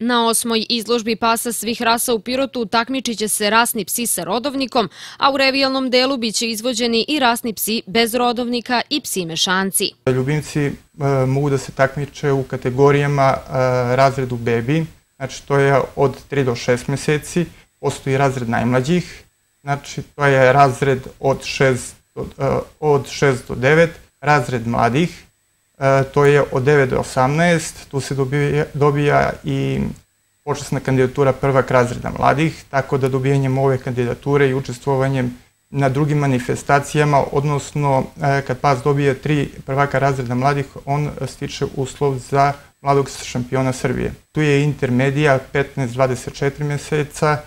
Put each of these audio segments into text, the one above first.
Na osmoj izložbi pasa svih rasa u Pirotu takmičiće se rasni psi sa rodovnikom, a u revijalnom delu biće izvođeni i rasni psi bez rodovnika i psi mešanci. Ljubimci e, mogu da se takmiče u kategorijama e, razredu bebi, znači to je od 3 do 6 meseci, postoji razred najmlađih, znači to je razred od 6 e, od 6 do 9, razred mladih, E, to je od 9 do 18, tu se dobija, dobija i počasna kandidatura prvak razreda mladih, tako da dobijanjem ove kandidature i učestvovanjem na drugim manifestacijama, odnosno e, kad pas dobije tri prvaka razreda mladih, on stiče uslov za mladog šampiona Srbije. Tu je intermedija 15-24 meseca,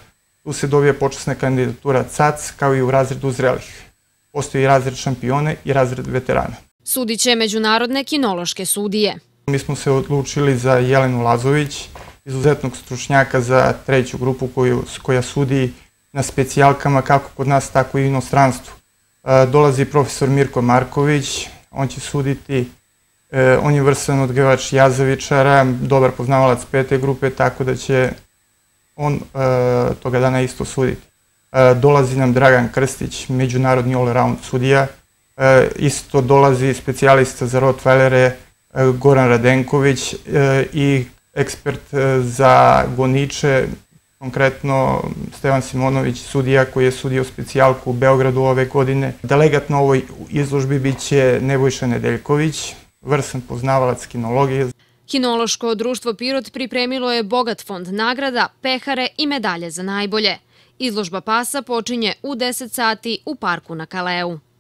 tu se dobija počasna kandidatura CAC kao i u razredu zrelih. Postoji razred šampione i razred veterana. Sudiće međunarodne kinološke sudije. Mi smo se odlučili za Jelenu Lazović, izuzetnog stručnjaka za treću grupu koju, koja sudi na specijalkama kako kod nas, tako i u inostranstvu. E, dolazi profesor Mirko Marković, on će suditi, e, on je vrsan odgrivač jazavičara, dobar poznavalac pete grupe, tako da će on e, toga dana isto suditi. Dolazi nam Dragan Krstić, međunarodni all-around sudija, E, isto dolazi specijalista za Rottweilere e, Goran Radenković e, i ekspert za goniče, konkretno Stevan Simonović, sudija koji je sudio specijalku u Beogradu ove godine. Delegat na ovoj izložbi biće Nebojša Nedeljković, vrsan poznavalac kinologije. Kinološko društvo Pirot pripremilo je bogat fond nagrada, pehare i medalje za najbolje. Izložba pasa počinje u 10 sati u parku na Kaleu.